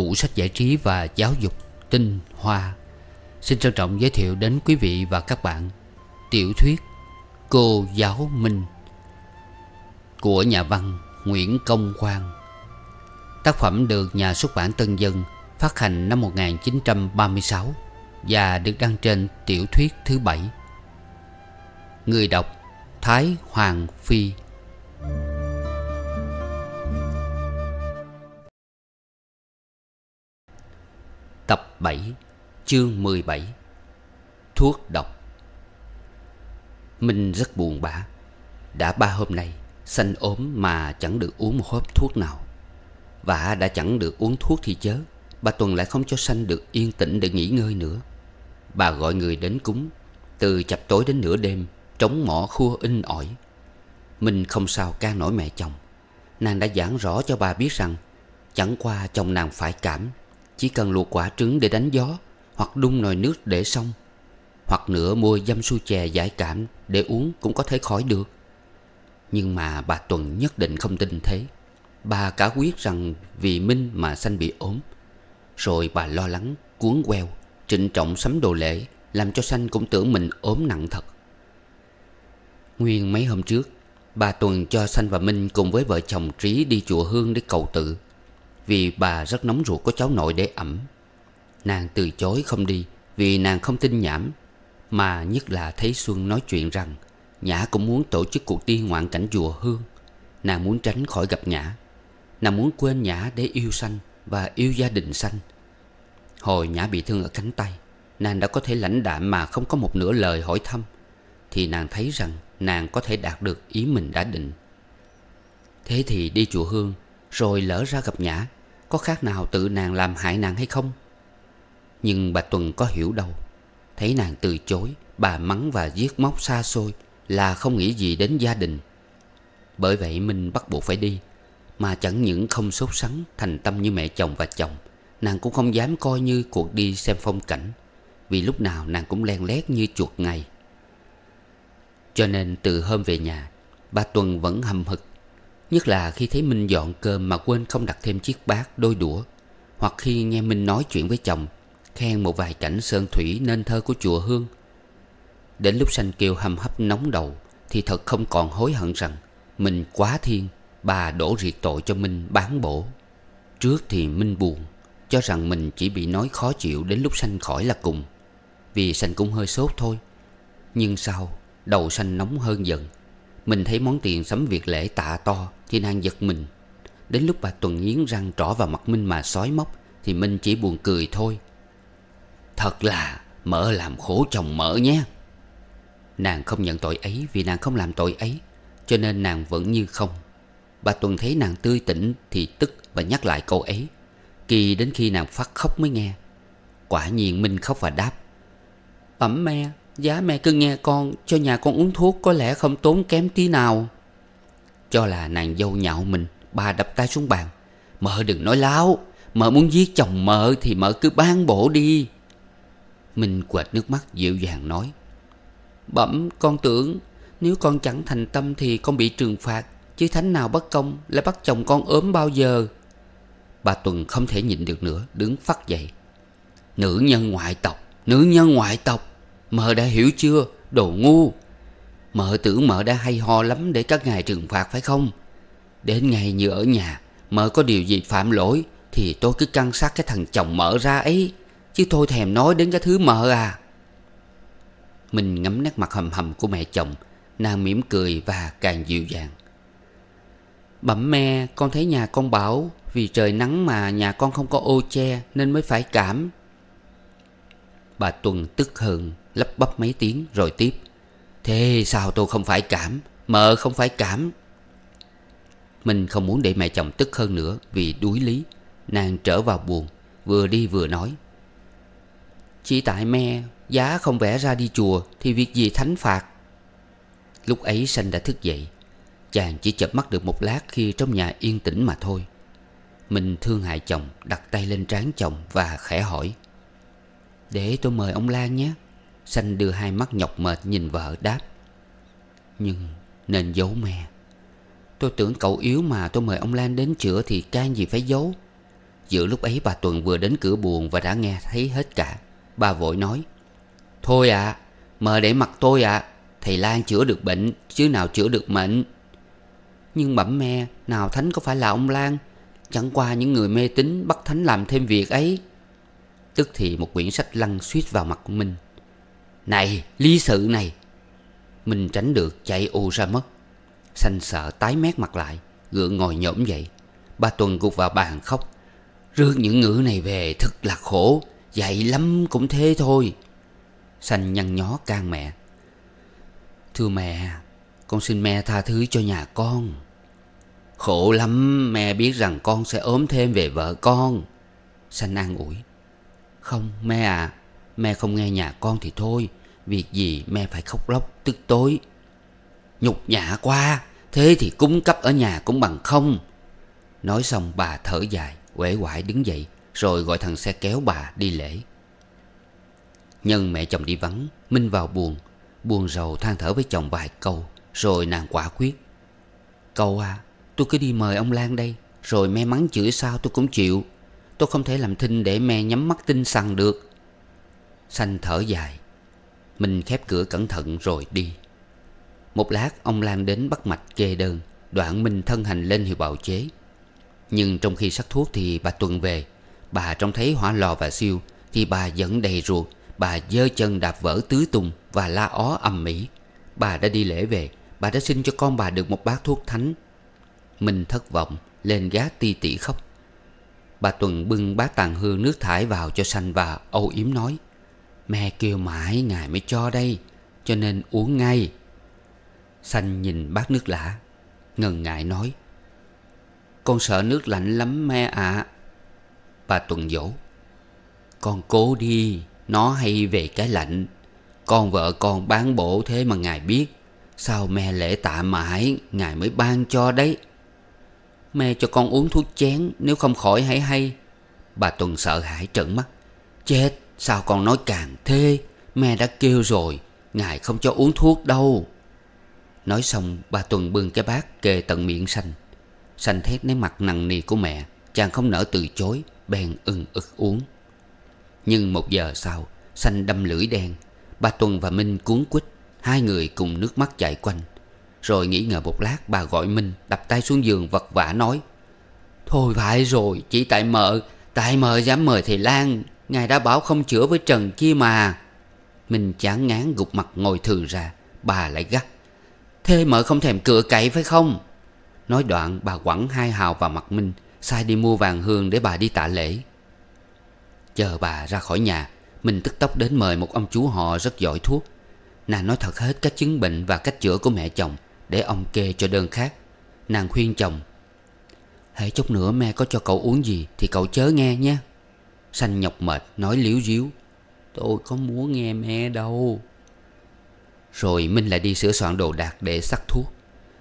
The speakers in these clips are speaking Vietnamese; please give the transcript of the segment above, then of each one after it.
tủ sách giải trí và giáo dục tinh hoa Xin trân trọng giới thiệu đến quý vị và các bạn Tiểu thuyết Cô Giáo Minh Của nhà văn Nguyễn Công Quang Tác phẩm được nhà xuất bản Tân Dân phát hành năm 1936 Và được đăng trên tiểu thuyết thứ bảy Người đọc Thái Hoàng Phi Thank you. Tập 7 Chương 17 Thuốc độc Minh rất buồn bã Đã ba hôm nay Sanh ốm mà chẳng được uống một hớp thuốc nào Và đã chẳng được uống thuốc thì chớ ba Tuần lại không cho Sanh được yên tĩnh để nghỉ ngơi nữa Bà gọi người đến cúng Từ chập tối đến nửa đêm Trống mỏ khua in ỏi Minh không sao ca nổi mẹ chồng Nàng đã giảng rõ cho bà biết rằng Chẳng qua chồng nàng phải cảm chỉ cần luộc quả trứng để đánh gió Hoặc đun nồi nước để xong Hoặc nữa mua dâm su chè giải cảm Để uống cũng có thể khỏi được Nhưng mà bà Tuần nhất định không tin thế Bà cả quyết rằng vì Minh mà Sanh bị ốm Rồi bà lo lắng, cuốn queo Trịnh trọng sắm đồ lễ Làm cho Sanh cũng tưởng mình ốm nặng thật Nguyên mấy hôm trước Bà Tuần cho Sanh và Minh cùng với vợ chồng Trí đi chùa Hương để cầu tự vì bà rất nóng ruột có cháu nội để ẩm Nàng từ chối không đi Vì nàng không tin nhảm Mà nhất là thấy Xuân nói chuyện rằng Nhã cũng muốn tổ chức cuộc đi ngoạn cảnh chùa Hương Nàng muốn tránh khỏi gặp Nhã Nàng muốn quên Nhã để yêu sanh Và yêu gia đình sanh Hồi Nhã bị thương ở cánh tay Nàng đã có thể lãnh đạm mà không có một nửa lời hỏi thăm Thì nàng thấy rằng nàng có thể đạt được ý mình đã định Thế thì đi chùa Hương Rồi lỡ ra gặp Nhã có khác nào tự nàng làm hại nàng hay không Nhưng bà Tuần có hiểu đâu Thấy nàng từ chối Bà mắng và giết móc xa xôi Là không nghĩ gì đến gia đình Bởi vậy minh bắt buộc phải đi Mà chẳng những không sốt sắng Thành tâm như mẹ chồng và chồng Nàng cũng không dám coi như cuộc đi xem phong cảnh Vì lúc nào nàng cũng len lét như chuột ngày Cho nên từ hôm về nhà Bà Tuần vẫn hầm hực Nhất là khi thấy Minh dọn cơm mà quên không đặt thêm chiếc bát đôi đũa Hoặc khi nghe Minh nói chuyện với chồng Khen một vài cảnh sơn thủy nên thơ của chùa Hương Đến lúc sanh kiều hầm hấp nóng đầu Thì thật không còn hối hận rằng Mình quá thiên Bà đổ riệt tội cho Minh bán bổ Trước thì Minh buồn Cho rằng mình chỉ bị nói khó chịu đến lúc sanh khỏi là cùng Vì sanh cũng hơi sốt thôi Nhưng sau Đầu sanh nóng hơn dần mình thấy món tiền sắm việc lễ tạ to Thì nàng giật mình Đến lúc bà Tuần nghiến răng trỏ vào mặt Minh mà sói móc Thì Minh chỉ buồn cười thôi Thật là mỡ làm khổ chồng mỡ nhé Nàng không nhận tội ấy vì nàng không làm tội ấy Cho nên nàng vẫn như không Bà Tuần thấy nàng tươi tỉnh thì tức và nhắc lại câu ấy Kỳ đến khi nàng phát khóc mới nghe Quả nhiên Minh khóc và đáp Ẩm me Giá mẹ cứ nghe con cho nhà con uống thuốc có lẽ không tốn kém tí nào Cho là nàng dâu nhạo mình Bà đập tay xuống bàn Mợ đừng nói láo Mợ muốn giết chồng mợ thì mợ cứ ban bổ đi Minh quệt nước mắt dịu dàng nói Bẩm con tưởng Nếu con chẳng thành tâm thì con bị trừng phạt Chứ thánh nào bất công Lại bắt chồng con ốm bao giờ Bà Tuần không thể nhịn được nữa Đứng phát dậy Nữ nhân ngoại tộc Nữ nhân ngoại tộc Mợ đã hiểu chưa Đồ ngu Mợ tưởng mợ đã hay ho lắm để các ngài trừng phạt phải không Đến ngày như ở nhà Mợ có điều gì phạm lỗi Thì tôi cứ căn sát cái thằng chồng mợ ra ấy Chứ thôi thèm nói đến cái thứ mợ à Mình ngắm nét mặt hầm hầm của mẹ chồng Nàng mỉm cười và càng dịu dàng Bẩm me con thấy nhà con bảo Vì trời nắng mà nhà con không có ô che Nên mới phải cảm Bà Tuần tức hơn lấp bắp mấy tiếng rồi tiếp Thế sao tôi không phải cảm Mợ không phải cảm Mình không muốn để mẹ chồng tức hơn nữa Vì đuối lý Nàng trở vào buồn Vừa đi vừa nói Chỉ tại me Giá không vẽ ra đi chùa Thì việc gì thánh phạt Lúc ấy sanh đã thức dậy Chàng chỉ chợp mắt được một lát Khi trong nhà yên tĩnh mà thôi Mình thương hại chồng Đặt tay lên trán chồng và khẽ hỏi để tôi mời ông Lan nhé Sanh đưa hai mắt nhọc mệt nhìn vợ đáp Nhưng nên giấu mẹ Tôi tưởng cậu yếu mà tôi mời ông Lan đến chữa thì can gì phải giấu Giữa lúc ấy bà Tuần vừa đến cửa buồn và đã nghe thấy hết cả Bà vội nói Thôi ạ, à, mời để mặt tôi ạ à. Thầy Lan chữa được bệnh chứ nào chữa được mệnh Nhưng bẩm me, nào Thánh có phải là ông Lan Chẳng qua những người mê tín bắt Thánh làm thêm việc ấy Tức thì một quyển sách lăn suýt vào mặt của Minh Này lý sự này Minh tránh được chạy ô ra mất Xanh sợ tái mét mặt lại Gượng ngồi nhổm dậy Ba Tuần gục vào bàn khóc Rước những ngữ này về thật là khổ Dạy lắm cũng thế thôi Xanh nhăn nhó can mẹ Thưa mẹ Con xin mẹ tha thứ cho nhà con Khổ lắm Mẹ biết rằng con sẽ ốm thêm về vợ con Xanh an ủi không mẹ à Mẹ không nghe nhà con thì thôi Việc gì mẹ phải khóc lóc tức tối Nhục nhã quá Thế thì cúng cấp ở nhà cũng bằng không Nói xong bà thở dài uể quải đứng dậy Rồi gọi thằng xe kéo bà đi lễ Nhân mẹ chồng đi vắng Minh vào buồn Buồn rầu than thở với chồng vài câu Rồi nàng quả quyết câu à Tôi cứ đi mời ông Lan đây Rồi may mắn chửi sao tôi cũng chịu Tôi không thể làm thinh để me nhắm mắt tinh săn được Xanh thở dài Mình khép cửa cẩn thận rồi đi Một lát ông Lan đến bắt mạch kê đơn Đoạn mình thân hành lên hiệu bào chế Nhưng trong khi sắc thuốc thì bà tuần về Bà trông thấy hỏa lò và siêu Thì bà vẫn đầy ruột Bà giơ chân đạp vỡ tứ tùng Và la ó ầm mỹ Bà đã đi lễ về Bà đã xin cho con bà được một bát thuốc thánh Mình thất vọng Lên gá ti tỉ khóc Bà Tuần bưng bát tàn hương nước thải vào cho sanh và âu yếm nói Mẹ kêu mãi ngài mới cho đây Cho nên uống ngay Sanh nhìn bát nước lã Ngần ngại nói Con sợ nước lạnh lắm mẹ ạ à. Bà Tuần dỗ Con cố đi Nó hay về cái lạnh Con vợ con bán bổ thế mà ngài biết Sao mẹ lễ tạ mãi Ngài mới ban cho đấy Mẹ cho con uống thuốc chén Nếu không khỏi hãy hay Bà Tuần sợ hãi trợn mắt Chết sao con nói càng thế Mẹ đã kêu rồi Ngài không cho uống thuốc đâu Nói xong bà Tuần bưng cái bát kề tận miệng xanh Xanh thét nét mặt nặng nề của mẹ Chàng không nỡ từ chối Bèn ưng ực uống Nhưng một giờ sau Xanh đâm lưỡi đen Bà Tuần và Minh cuốn quýt Hai người cùng nước mắt chạy quanh rồi nghĩ ngờ một lát bà gọi mình Đập tay xuống giường vật vả nói Thôi phải rồi chỉ tại mợ Tại mợ dám mời thầy Lan Ngài đã bảo không chữa với Trần kia mà Mình chán ngán gục mặt ngồi thường ra Bà lại gắt Thế mợ không thèm cửa cậy phải không Nói đoạn bà quẳng hai hào vào mặt Minh Sai đi mua vàng hương để bà đi tạ lễ Chờ bà ra khỏi nhà Mình tức tốc đến mời một ông chú họ rất giỏi thuốc Nàng nói thật hết các chứng bệnh và cách chữa của mẹ chồng để ông kê cho đơn khác Nàng khuyên chồng Hãy chút nữa mẹ có cho cậu uống gì Thì cậu chớ nghe nhé Sanh nhọc mệt nói liếu díu Tôi có muốn nghe mẹ đâu Rồi Minh lại đi sửa soạn đồ đạc để sắc thuốc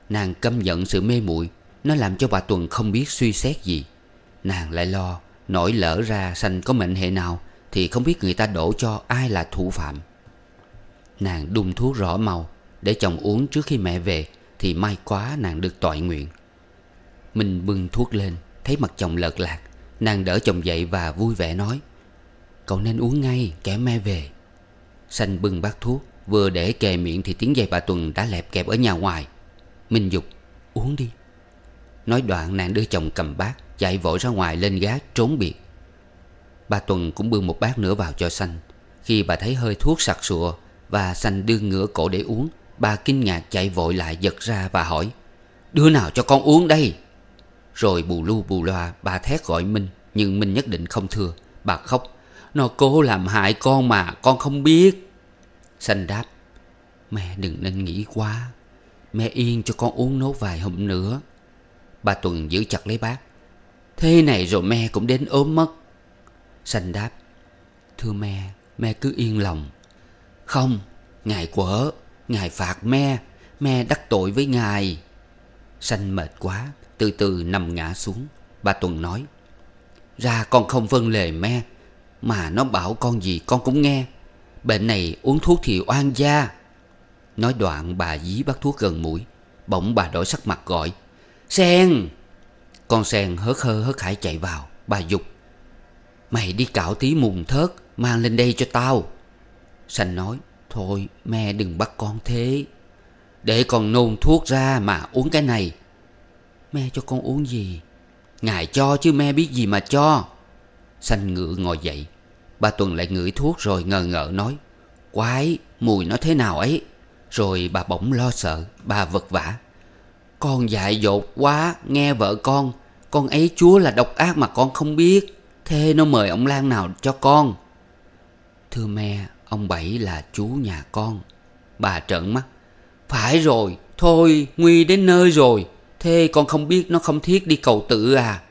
Nàng căm giận sự mê muội Nó làm cho bà Tuần không biết suy xét gì Nàng lại lo nổi lỡ ra sanh có mệnh hệ nào Thì không biết người ta đổ cho ai là thủ phạm Nàng đun thuốc rõ màu Để chồng uống trước khi mẹ về thì may quá nàng được toại nguyện Minh bưng thuốc lên Thấy mặt chồng lợt lạc Nàng đỡ chồng dậy và vui vẻ nói Cậu nên uống ngay kẻ me về Sanh bưng bát thuốc Vừa để kề miệng thì tiếng giày bà Tuần đã lẹp kẹp ở nhà ngoài Minh Dục uống đi Nói đoạn nàng đưa chồng cầm bát Chạy vội ra ngoài lên gác trốn biệt Bà Tuần cũng bưng một bát nữa vào cho xanh Khi bà thấy hơi thuốc sặc sụa Và xanh đưa ngửa cổ để uống Bà kinh ngạc chạy vội lại giật ra và hỏi đưa nào cho con uống đây Rồi bù lu bù loa bà thét gọi Minh Nhưng Minh nhất định không thừa Bà khóc Nó cố làm hại con mà con không biết Sanh đáp Mẹ đừng nên nghĩ quá Mẹ yên cho con uống nốt vài hôm nữa Bà Tuần giữ chặt lấy bác Thế này rồi mẹ cũng đến ốm mất Sanh đáp Thưa mẹ, mẹ cứ yên lòng Không, ngài quở Ngài phạt me Me đắc tội với Ngài Sanh mệt quá Từ từ nằm ngã xuống Bà Tuần nói Ra con không vâng lời me Mà nó bảo con gì con cũng nghe Bệnh này uống thuốc thì oan gia Nói đoạn bà dí bát thuốc gần mũi Bỗng bà đổi sắc mặt gọi Sen Con sen hớt hơ hớt hải chạy vào Bà dục Mày đi cạo tí mùng thớt Mang lên đây cho tao Sanh nói Thôi mẹ đừng bắt con thế Để con nôn thuốc ra mà uống cái này Mẹ cho con uống gì Ngài cho chứ mẹ biết gì mà cho Xanh ngựa ngồi dậy Ba Tuần lại ngửi thuốc rồi ngờ ngợ nói Quái mùi nó thế nào ấy Rồi bà bỗng lo sợ Bà vật vả Con dại dột quá nghe vợ con Con ấy chúa là độc ác mà con không biết Thế nó mời ông Lan nào cho con Thưa mẹ Ông Bảy là chú nhà con Bà trợn mắt Phải rồi Thôi Nguy đến nơi rồi Thế con không biết nó không thiết đi cầu tự à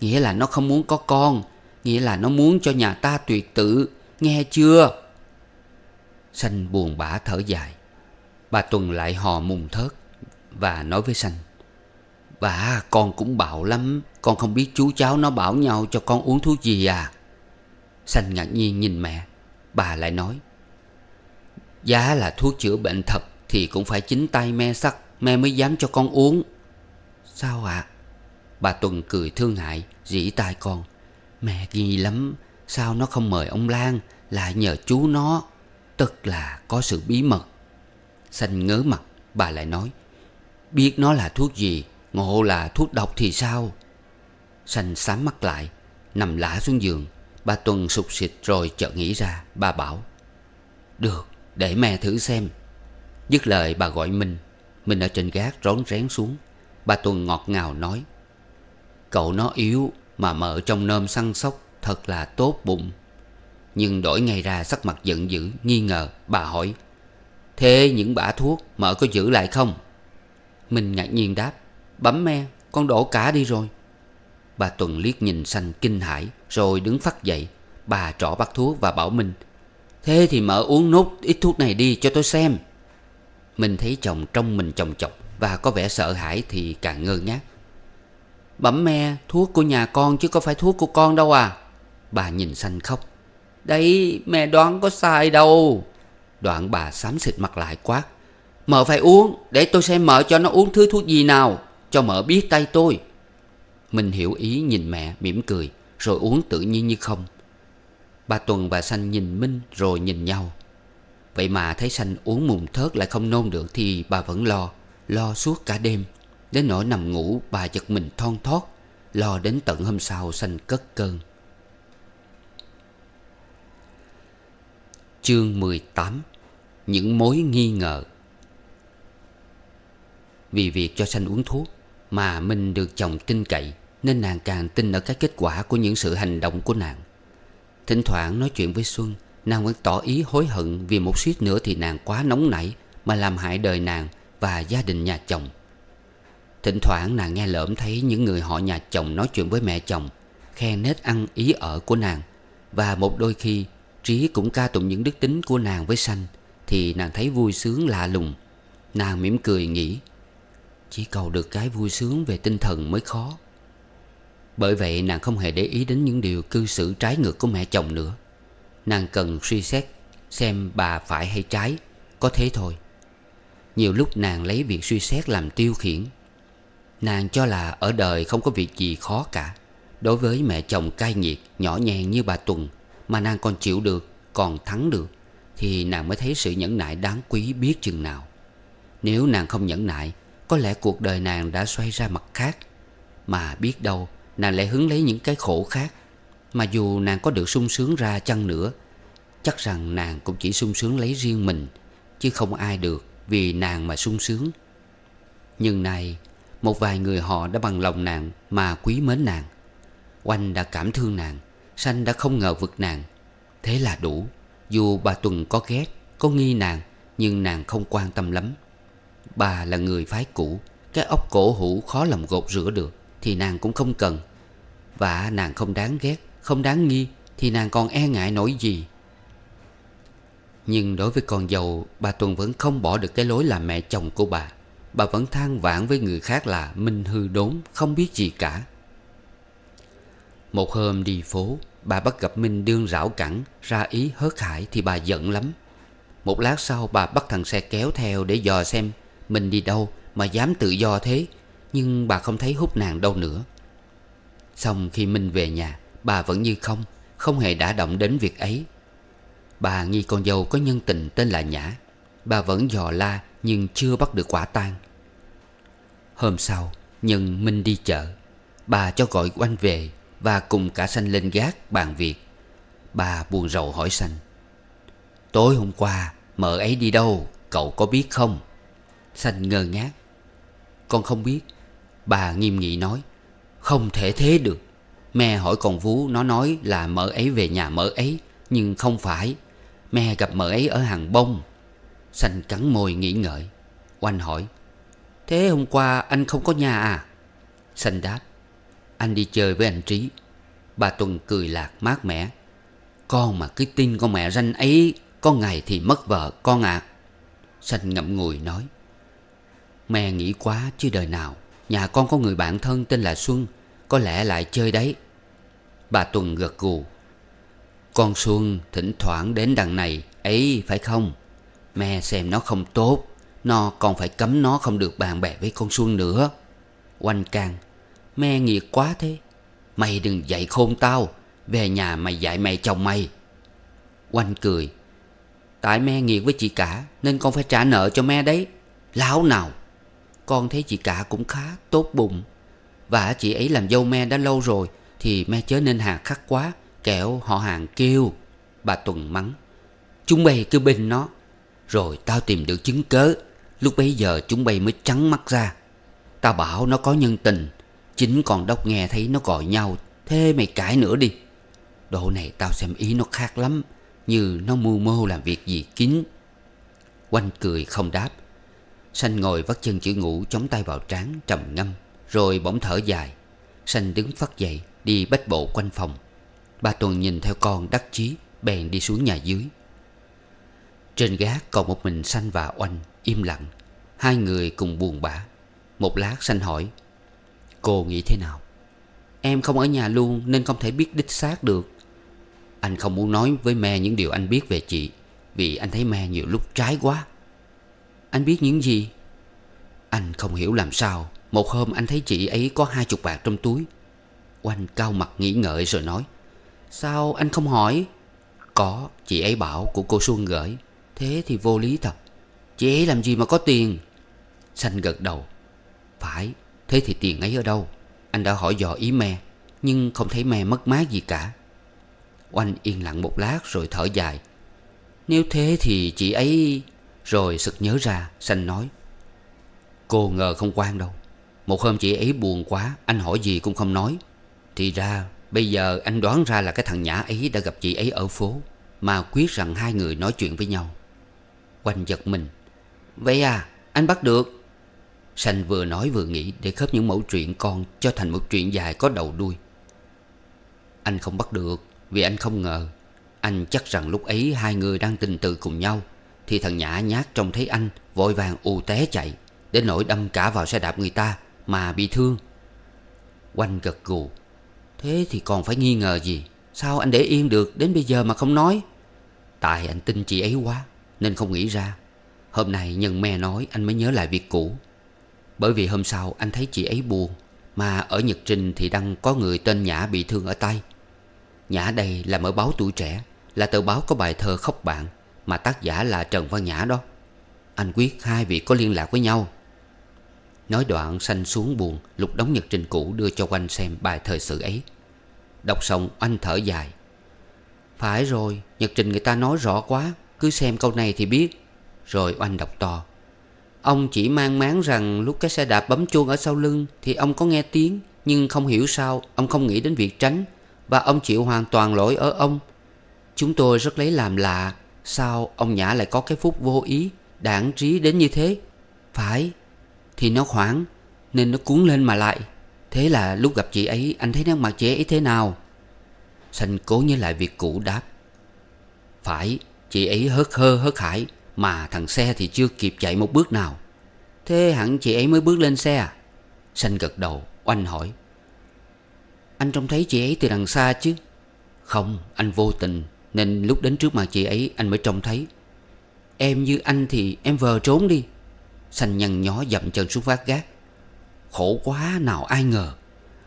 Nghĩa là nó không muốn có con Nghĩa là nó muốn cho nhà ta tuyệt tự Nghe chưa Sanh buồn bã thở dài Bà Tuần lại hò mùng thớt Và nói với Sanh Bà con cũng bạo lắm Con không biết chú cháu nó bảo nhau cho con uống thuốc gì à Sanh ngạc nhiên nhìn mẹ Bà lại nói Giá là thuốc chữa bệnh thật Thì cũng phải chính tay me sắc Me mới dám cho con uống Sao ạ à? Bà Tuần cười thương hại Rỉ tai con Mẹ ghi lắm Sao nó không mời ông Lan lại nhờ chú nó Tức là có sự bí mật Xanh ngớ mặt Bà lại nói Biết nó là thuốc gì Ngộ là thuốc độc thì sao Xanh sám mắt lại Nằm lả xuống giường Bà Tuần sụt xịt rồi chợt nghĩ ra Bà bảo Được để mẹ thử xem Dứt lời bà gọi Minh Minh ở trên gác rón rén xuống Bà Tuần ngọt ngào nói Cậu nó yếu mà mợ trong nôm săn sóc Thật là tốt bụng Nhưng đổi ngày ra sắc mặt giận dữ Nghi ngờ bà hỏi Thế những bả thuốc mợ có giữ lại không Minh ngạc nhiên đáp Bấm me con đổ cả đi rồi Bà Tuần liếc nhìn xanh kinh hãi rồi đứng phát dậy Bà trỏ bát thuốc và bảo mình Thế thì mở uống nốt ít thuốc này đi cho tôi xem mình thấy chồng trong mình chồng chọc Và có vẻ sợ hãi thì càng ngơ ngác Bẩm me thuốc của nhà con chứ có phải thuốc của con đâu à Bà nhìn xanh khóc Đấy mẹ đoán có sai đâu Đoạn bà xám xịt mặt lại quát Mợ phải uống Để tôi xem mợ cho nó uống thứ thuốc gì nào Cho mợ biết tay tôi mình hiểu ý nhìn mẹ mỉm cười rồi uống tự nhiên như không Ba Tuần và Sanh nhìn Minh rồi nhìn nhau Vậy mà thấy Sanh uống mùng thớt lại không nôn được Thì bà vẫn lo Lo suốt cả đêm Đến nỗi nằm ngủ bà giật mình thon thót Lo đến tận hôm sau Sanh cất cơn Chương 18 Những mối nghi ngờ Vì việc cho Sanh uống thuốc Mà mình được chồng tin cậy nên nàng càng tin ở các kết quả của những sự hành động của nàng Thỉnh thoảng nói chuyện với Xuân Nàng vẫn tỏ ý hối hận vì một suýt nữa thì nàng quá nóng nảy Mà làm hại đời nàng và gia đình nhà chồng Thỉnh thoảng nàng nghe lỡm thấy những người họ nhà chồng nói chuyện với mẹ chồng Khen nết ăn ý ở của nàng Và một đôi khi Trí cũng ca tụng những đức tính của nàng với sanh Thì nàng thấy vui sướng lạ lùng Nàng mỉm cười nghĩ Chỉ cầu được cái vui sướng về tinh thần mới khó bởi vậy nàng không hề để ý đến những điều cư xử trái ngược của mẹ chồng nữa Nàng cần suy xét xem bà phải hay trái Có thế thôi Nhiều lúc nàng lấy việc suy xét làm tiêu khiển Nàng cho là ở đời không có việc gì khó cả Đối với mẹ chồng cai nghiệt nhỏ nhẹ như bà Tuần Mà nàng còn chịu được, còn thắng được Thì nàng mới thấy sự nhẫn nại đáng quý biết chừng nào Nếu nàng không nhẫn nại Có lẽ cuộc đời nàng đã xoay ra mặt khác Mà biết đâu Nàng lại hứng lấy những cái khổ khác Mà dù nàng có được sung sướng ra chăng nữa Chắc rằng nàng cũng chỉ sung sướng lấy riêng mình Chứ không ai được vì nàng mà sung sướng Nhưng nay Một vài người họ đã bằng lòng nàng Mà quý mến nàng Oanh đã cảm thương nàng Sanh đã không ngờ vực nàng Thế là đủ Dù bà Tuần có ghét Có nghi nàng Nhưng nàng không quan tâm lắm Bà là người phái cũ Cái óc cổ hủ khó lòng gột rửa được thì nàng cũng không cần Và nàng không đáng ghét Không đáng nghi Thì nàng còn e ngại nổi gì Nhưng đối với con dâu Bà Tuần vẫn không bỏ được cái lối là mẹ chồng của bà Bà vẫn than vãn với người khác là Minh hư đốn Không biết gì cả Một hôm đi phố Bà bắt gặp Minh đương rảo cẳng Ra ý hớt hải thì bà giận lắm Một lát sau bà bắt thằng xe kéo theo Để dò xem minh đi đâu mà dám tự do thế nhưng bà không thấy hút nàng đâu nữa Xong khi Minh về nhà Bà vẫn như không Không hề đã động đến việc ấy Bà nghi con dâu có nhân tình tên là Nhã Bà vẫn dò la Nhưng chưa bắt được quả tang Hôm sau Nhân Minh đi chợ Bà cho gọi quanh về Và cùng cả sanh lên gác bàn việc Bà buồn rầu hỏi sanh Tối hôm qua Mợ ấy đi đâu Cậu có biết không Sanh ngơ ngác Con không biết Bà nghiêm nghị nói Không thể thế được Mẹ hỏi con vú nó nói là mợ ấy về nhà mợ ấy Nhưng không phải Mẹ gặp mợ ấy ở hàng bông Sanh cắn môi nghĩ ngợi Oanh hỏi Thế hôm qua anh không có nhà à Sanh đáp Anh đi chơi với anh Trí Bà Tuần cười lạc mát mẻ Con mà cứ tin con mẹ ranh ấy Có ngày thì mất vợ con ạ à. Sanh ngậm ngùi nói Mẹ nghĩ quá chứ đời nào Nhà con có người bạn thân tên là Xuân Có lẽ lại chơi đấy Bà Tuần gật gù Con Xuân thỉnh thoảng đến đằng này ấy phải không Mẹ xem nó không tốt Nó còn phải cấm nó không được bạn bè với con Xuân nữa Oanh can Mẹ nghiệt quá thế Mày đừng dạy khôn tao Về nhà mày dạy mẹ chồng mày Oanh cười Tại mẹ nghiệt với chị cả Nên con phải trả nợ cho mẹ đấy Láo nào con thấy chị cả cũng khá tốt bụng Và chị ấy làm dâu me đã lâu rồi Thì me chớ nên hà khắc quá Kẻo họ hàng kêu Bà Tuần mắng Chúng bay cứ bên nó Rồi tao tìm được chứng cớ Lúc bấy giờ chúng bay mới trắng mắt ra Tao bảo nó có nhân tình Chính còn đốc nghe thấy nó gọi nhau Thế mày cãi nữa đi Độ này tao xem ý nó khác lắm Như nó mưu mô làm việc gì kín Quanh cười không đáp Sanh ngồi vắt chân chữ ngủ chống tay vào trán trầm ngâm Rồi bỗng thở dài Sanh đứng phát dậy đi bách bộ quanh phòng Ba Tuần nhìn theo con đắc chí Bèn đi xuống nhà dưới Trên gác còn một mình Sanh và Oanh Im lặng Hai người cùng buồn bã Một lát Sanh hỏi Cô nghĩ thế nào Em không ở nhà luôn nên không thể biết đích xác được Anh không muốn nói với mẹ những điều anh biết về chị Vì anh thấy mẹ nhiều lúc trái quá anh biết những gì Anh không hiểu làm sao Một hôm anh thấy chị ấy có hai chục bạc trong túi Oanh cao mặt nghĩ ngợi rồi nói Sao anh không hỏi Có chị ấy bảo của cô Xuân gửi Thế thì vô lý thật Chị ấy làm gì mà có tiền Xanh gật đầu Phải thế thì tiền ấy ở đâu Anh đã hỏi dò ý me Nhưng không thấy me mất mát gì cả Oanh yên lặng một lát rồi thở dài Nếu thế thì chị ấy rồi sực nhớ ra Sanh nói Cô ngờ không quan đâu Một hôm chị ấy buồn quá Anh hỏi gì cũng không nói Thì ra bây giờ anh đoán ra là cái thằng Nhã ấy Đã gặp chị ấy ở phố Mà quyết rằng hai người nói chuyện với nhau Quanh giật mình Vậy à anh bắt được Sanh vừa nói vừa nghĩ Để khớp những mẫu chuyện con Cho thành một chuyện dài có đầu đuôi Anh không bắt được Vì anh không ngờ Anh chắc rằng lúc ấy hai người đang tình tự cùng nhau thì thằng nhã nhát trông thấy anh Vội vàng ù té chạy Đến nỗi đâm cả vào xe đạp người ta Mà bị thương Quanh gật gù Thế thì còn phải nghi ngờ gì Sao anh để yên được đến bây giờ mà không nói Tại anh tin chị ấy quá Nên không nghĩ ra Hôm nay nhân me nói anh mới nhớ lại việc cũ Bởi vì hôm sau anh thấy chị ấy buồn Mà ở Nhật Trình thì đang có người tên Nhã bị thương ở tay Nhã đây là mở báo tuổi trẻ Là tờ báo có bài thơ khóc bạn mà tác giả là Trần Văn Nhã đó Anh quyết hai vị có liên lạc với nhau Nói đoạn xanh xuống buồn Lục đóng nhật trình cũ đưa cho quanh xem bài thời sự ấy Đọc xong anh thở dài Phải rồi Nhật trình người ta nói rõ quá Cứ xem câu này thì biết Rồi anh đọc to Ông chỉ mang máng rằng lúc cái xe đạp bấm chuông ở sau lưng Thì ông có nghe tiếng Nhưng không hiểu sao Ông không nghĩ đến việc tránh Và ông chịu hoàn toàn lỗi ở ông Chúng tôi rất lấy làm lạ Sao ông Nhã lại có cái phút vô ý Đảng trí đến như thế Phải Thì nó khoảng Nên nó cuốn lên mà lại Thế là lúc gặp chị ấy Anh thấy nét mặt chị ấy thế nào Sanh cố nhớ lại việc cũ đáp Phải Chị ấy hớt hơ hớt hải Mà thằng xe thì chưa kịp chạy một bước nào Thế hẳn chị ấy mới bước lên xe à Sanh gật đầu Oanh hỏi Anh trông thấy chị ấy từ đằng xa chứ Không anh vô tình nên lúc đến trước mặt chị ấy anh mới trông thấy Em như anh thì em vờ trốn đi Xanh nhăn nhó dậm chân xuống vác gác Khổ quá nào ai ngờ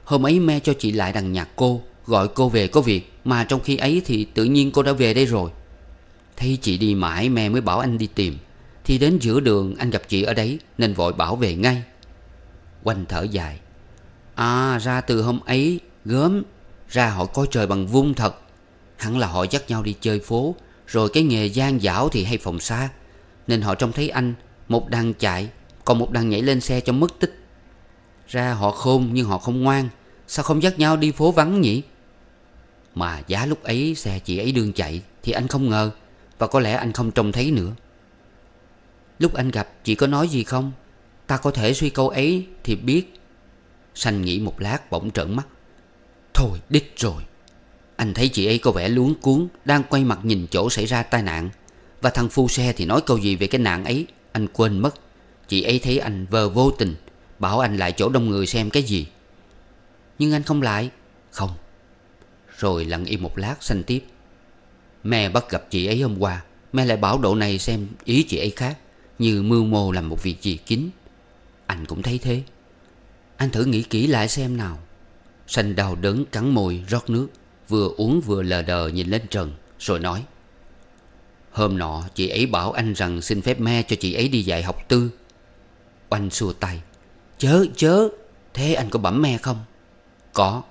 Hôm ấy me cho chị lại đằng nhà cô Gọi cô về có việc Mà trong khi ấy thì tự nhiên cô đã về đây rồi Thấy chị đi mãi me mới bảo anh đi tìm Thì đến giữa đường anh gặp chị ở đấy Nên vội bảo về ngay Quanh thở dài À ra từ hôm ấy Gớm Ra họ coi trời bằng vung thật Hẳn là họ dắt nhau đi chơi phố Rồi cái nghề gian dảo thì hay phòng xa Nên họ trông thấy anh Một đang chạy Còn một đang nhảy lên xe cho mất tích Ra họ khôn nhưng họ không ngoan Sao không dắt nhau đi phố vắng nhỉ Mà giá lúc ấy xe chị ấy đương chạy Thì anh không ngờ Và có lẽ anh không trông thấy nữa Lúc anh gặp chị có nói gì không Ta có thể suy câu ấy thì biết Sanh nghĩ một lát bỗng trợn mắt Thôi đích rồi anh thấy chị ấy có vẻ luống cuốn Đang quay mặt nhìn chỗ xảy ra tai nạn Và thằng phu xe thì nói câu gì về cái nạn ấy Anh quên mất Chị ấy thấy anh vờ vô tình Bảo anh lại chỗ đông người xem cái gì Nhưng anh không lại Không Rồi lặng im một lát xanh tiếp Mẹ bắt gặp chị ấy hôm qua Mẹ lại bảo độ này xem ý chị ấy khác Như mưu mô làm một việc gì kín Anh cũng thấy thế Anh thử nghĩ kỹ lại xem nào xanh đau đớn cắn môi rót nước Vừa uống vừa lờ đờ nhìn lên trần Rồi nói Hôm nọ chị ấy bảo anh rằng xin phép me cho chị ấy đi dạy học tư Oanh xua tay Chớ chớ Thế anh có bẩm me không Có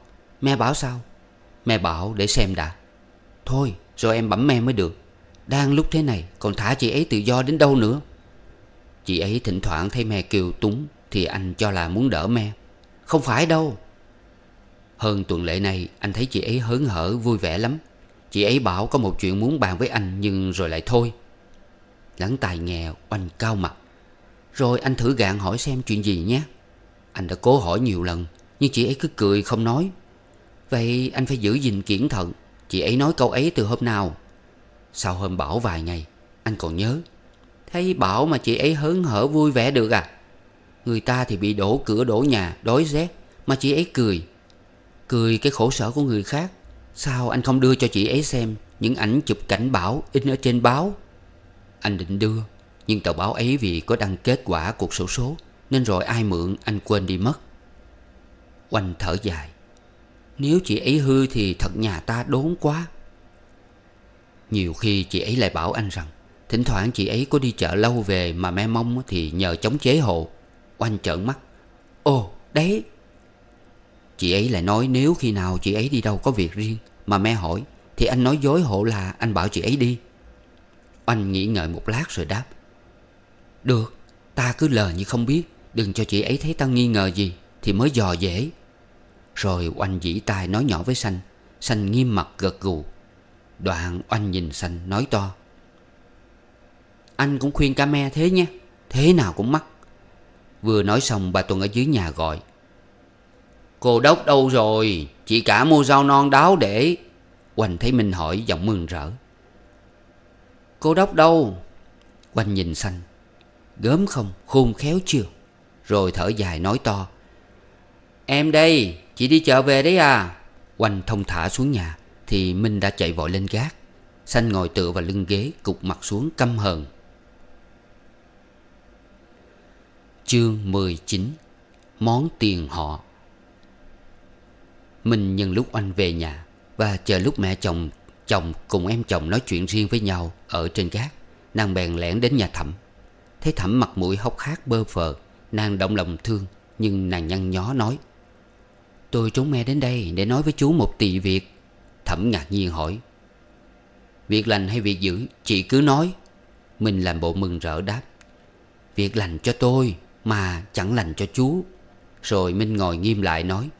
Me bảo sao Me bảo để xem đã Thôi rồi em bẩm me mới được Đang lúc thế này còn thả chị ấy tự do đến đâu nữa Chị ấy thỉnh thoảng thấy me kêu túng Thì anh cho là muốn đỡ me Không phải đâu hơn tuần lễ này anh thấy chị ấy hớn hở vui vẻ lắm Chị ấy bảo có một chuyện muốn bàn với anh nhưng rồi lại thôi Lắng tài nghe oanh cao mặt Rồi anh thử gạn hỏi xem chuyện gì nhé Anh đã cố hỏi nhiều lần Nhưng chị ấy cứ cười không nói Vậy anh phải giữ gìn kiển thận Chị ấy nói câu ấy từ hôm nào Sau hôm bảo vài ngày Anh còn nhớ Thấy bảo mà chị ấy hớn hở vui vẻ được à Người ta thì bị đổ cửa đổ nhà Đói rét Mà chị ấy cười Cười cái khổ sở của người khác Sao anh không đưa cho chị ấy xem Những ảnh chụp cảnh bão in ở trên báo Anh định đưa Nhưng tờ báo ấy vì có đăng kết quả cuộc sổ số Nên rồi ai mượn anh quên đi mất Oanh thở dài Nếu chị ấy hư thì thật nhà ta đốn quá Nhiều khi chị ấy lại bảo anh rằng Thỉnh thoảng chị ấy có đi chợ lâu về Mà me mông thì nhờ chống chế hộ Oanh trợn mắt Ồ đấy Chị ấy lại nói nếu khi nào chị ấy đi đâu có việc riêng Mà mẹ hỏi Thì anh nói dối hộ là anh bảo chị ấy đi anh nghĩ ngợi một lát rồi đáp Được Ta cứ lờ như không biết Đừng cho chị ấy thấy tao nghi ngờ gì Thì mới dò dễ Rồi Oanh dĩ tai nói nhỏ với Sanh Sanh nghiêm mặt gật gù Đoạn Oanh nhìn Sanh nói to Anh cũng khuyên cả me thế nhé Thế nào cũng mắc Vừa nói xong bà Tuần ở dưới nhà gọi Cô đốc đâu rồi Chị cả mua rau non đáo để Oanh thấy Minh hỏi giọng mừng rỡ Cô đốc đâu Oanh nhìn xanh Gớm không khôn khéo chưa Rồi thở dài nói to Em đây Chị đi chợ về đấy à Oanh thông thả xuống nhà Thì Minh đã chạy vội lên gác Xanh ngồi tựa vào lưng ghế Cục mặt xuống căm hờn Chương 19 Món tiền họ mình nhân lúc anh về nhà Và chờ lúc mẹ chồng Chồng cùng em chồng nói chuyện riêng với nhau Ở trên gác Nàng bèn lẻn đến nhà thẩm Thấy thẩm mặt mũi hốc hác bơ phờ Nàng động lòng thương Nhưng nàng nhăn nhó nói Tôi trốn mẹ đến đây để nói với chú một tỷ việc Thẩm ngạc nhiên hỏi Việc lành hay việc dữ Chị cứ nói Mình làm bộ mừng rỡ đáp Việc lành cho tôi Mà chẳng lành cho chú Rồi Minh ngồi nghiêm lại nói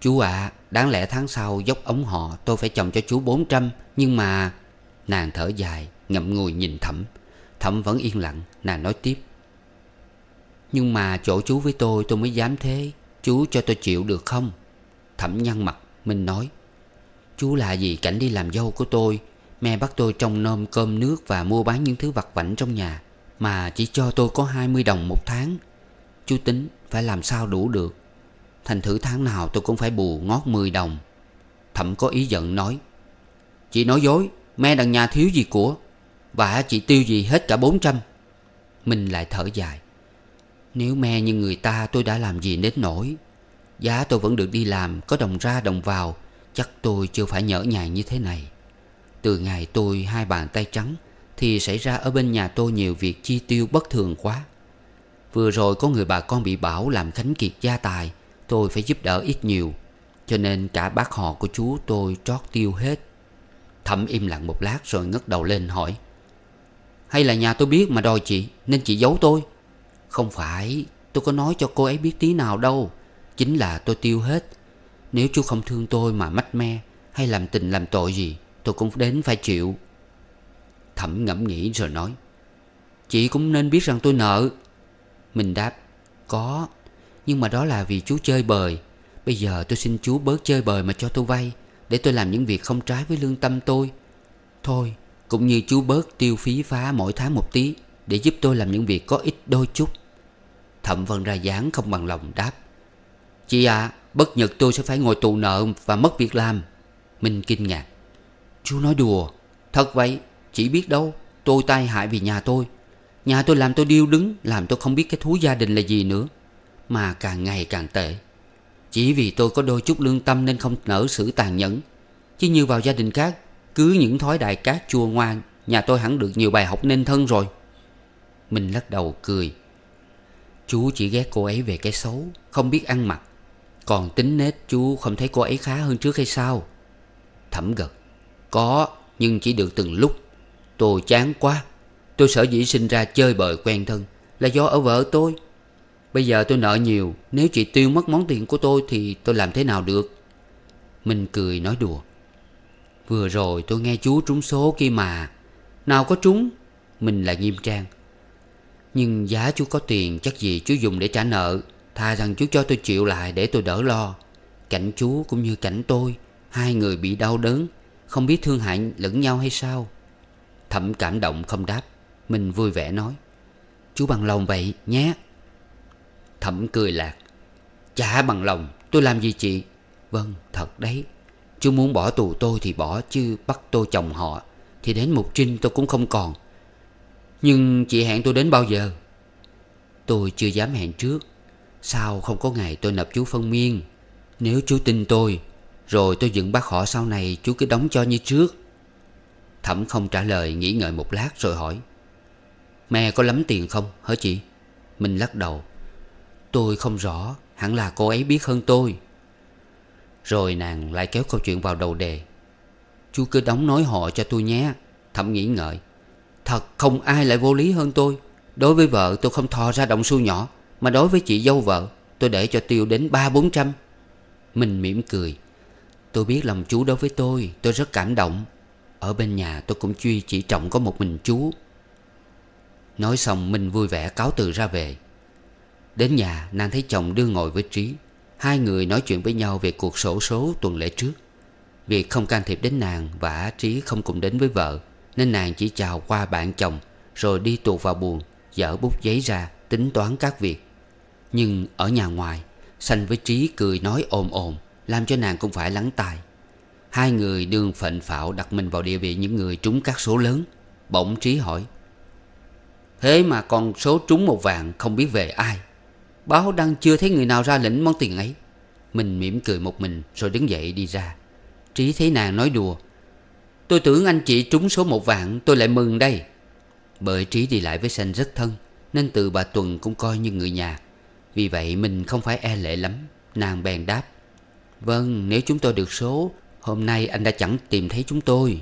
Chú ạ à, Đáng lẽ tháng sau dốc ống họ Tôi phải chồng cho chú 400 Nhưng mà Nàng thở dài Ngậm ngùi nhìn Thẩm Thẩm vẫn yên lặng Nàng nói tiếp Nhưng mà chỗ chú với tôi tôi mới dám thế Chú cho tôi chịu được không Thẩm nhăn mặt Minh nói Chú là gì cảnh đi làm dâu của tôi Mẹ bắt tôi trông nom cơm nước Và mua bán những thứ vặt vảnh trong nhà Mà chỉ cho tôi có 20 đồng một tháng Chú tính phải làm sao đủ được Thành thử tháng nào tôi cũng phải bù ngót 10 đồng Thẩm có ý giận nói Chị nói dối Me đằng nhà thiếu gì của Và chị tiêu gì hết cả 400 Mình lại thở dài Nếu me như người ta tôi đã làm gì đến nổi Giá tôi vẫn được đi làm Có đồng ra đồng vào Chắc tôi chưa phải nhỡ nhàng như thế này Từ ngày tôi hai bàn tay trắng Thì xảy ra ở bên nhà tôi nhiều việc chi tiêu bất thường quá Vừa rồi có người bà con bị bảo làm khánh kiệt gia tài tôi phải giúp đỡ ít nhiều Cho nên cả bác họ của chú tôi trót tiêu hết Thẩm im lặng một lát rồi ngất đầu lên hỏi Hay là nhà tôi biết mà đòi chị Nên chị giấu tôi Không phải tôi có nói cho cô ấy biết tí nào đâu Chính là tôi tiêu hết Nếu chú không thương tôi mà mách me Hay làm tình làm tội gì Tôi cũng đến phải chịu Thẩm ngẫm nghĩ rồi nói Chị cũng nên biết rằng tôi nợ Mình đáp Có nhưng mà đó là vì chú chơi bời Bây giờ tôi xin chú bớt chơi bời mà cho tôi vay Để tôi làm những việc không trái với lương tâm tôi Thôi cũng như chú bớt tiêu phí phá mỗi tháng một tí Để giúp tôi làm những việc có ích đôi chút Thẩm Vân ra dáng không bằng lòng đáp Chị ạ à, bất nhật tôi sẽ phải ngồi tù nợ và mất việc làm Minh kinh ngạc Chú nói đùa Thật vậy chỉ biết đâu Tôi tai hại vì nhà tôi Nhà tôi làm tôi điêu đứng Làm tôi không biết cái thú gia đình là gì nữa mà càng ngày càng tệ Chỉ vì tôi có đôi chút lương tâm Nên không nỡ xử tàn nhẫn Chứ như vào gia đình khác Cứ những thói đại cát chua ngoan Nhà tôi hẳn được nhiều bài học nên thân rồi Mình lắc đầu cười Chú chỉ ghét cô ấy về cái xấu Không biết ăn mặc Còn tính nết chú không thấy cô ấy khá hơn trước hay sao Thẩm gật Có nhưng chỉ được từng lúc Tôi chán quá Tôi sở dĩ sinh ra chơi bời quen thân Là do ở vợ tôi Bây giờ tôi nợ nhiều Nếu chị tiêu mất món tiền của tôi Thì tôi làm thế nào được Minh cười nói đùa Vừa rồi tôi nghe chú trúng số kia mà Nào có trúng Mình lại nghiêm trang Nhưng giá chú có tiền chắc gì chú dùng để trả nợ Thà rằng chú cho tôi chịu lại để tôi đỡ lo Cảnh chú cũng như cảnh tôi Hai người bị đau đớn Không biết thương hại lẫn nhau hay sao Thẩm cảm động không đáp Mình vui vẻ nói Chú bằng lòng vậy nhé Thẩm cười lạc Chả bằng lòng tôi làm gì chị Vâng thật đấy Chú muốn bỏ tù tôi thì bỏ chứ bắt tôi chồng họ Thì đến mục trinh tôi cũng không còn Nhưng chị hẹn tôi đến bao giờ Tôi chưa dám hẹn trước Sao không có ngày tôi nộp chú phân miên Nếu chú tin tôi Rồi tôi dựng bác họ sau này chú cứ đóng cho như trước Thẩm không trả lời nghĩ ngợi một lát rồi hỏi Mẹ có lắm tiền không hả chị Mình lắc đầu Tôi không rõ Hẳn là cô ấy biết hơn tôi Rồi nàng lại kéo câu chuyện vào đầu đề Chú cứ đóng nói họ cho tôi nhé Thẩm nghĩ ngợi Thật không ai lại vô lý hơn tôi Đối với vợ tôi không thò ra động xu nhỏ Mà đối với chị dâu vợ Tôi để cho tiêu đến ba bốn trăm Mình mỉm cười Tôi biết lòng chú đối với tôi Tôi rất cảm động Ở bên nhà tôi cũng truy chỉ trọng có một mình chú Nói xong mình vui vẻ cáo từ ra về Đến nhà nàng thấy chồng đưa ngồi với Trí Hai người nói chuyện với nhau về cuộc sổ số tuần lễ trước Việc không can thiệp đến nàng và Trí không cùng đến với vợ Nên nàng chỉ chào qua bạn chồng Rồi đi tuột vào buồn Dở bút giấy ra tính toán các việc Nhưng ở nhà ngoài Sanh với Trí cười nói ồn ồn Làm cho nàng cũng phải lắng tai Hai người đương phệnh phạo đặt mình vào địa vị những người trúng các số lớn Bỗng Trí hỏi Thế mà còn số trúng một vạn không biết về ai Báo đang chưa thấy người nào ra lệnh món tiền ấy Mình mỉm cười một mình Rồi đứng dậy đi ra Trí thấy nàng nói đùa Tôi tưởng anh chị trúng số một vạn Tôi lại mừng đây Bởi Trí đi lại với Sanh rất thân Nên từ bà Tuần cũng coi như người nhà Vì vậy mình không phải e lệ lắm Nàng bèn đáp Vâng nếu chúng tôi được số Hôm nay anh đã chẳng tìm thấy chúng tôi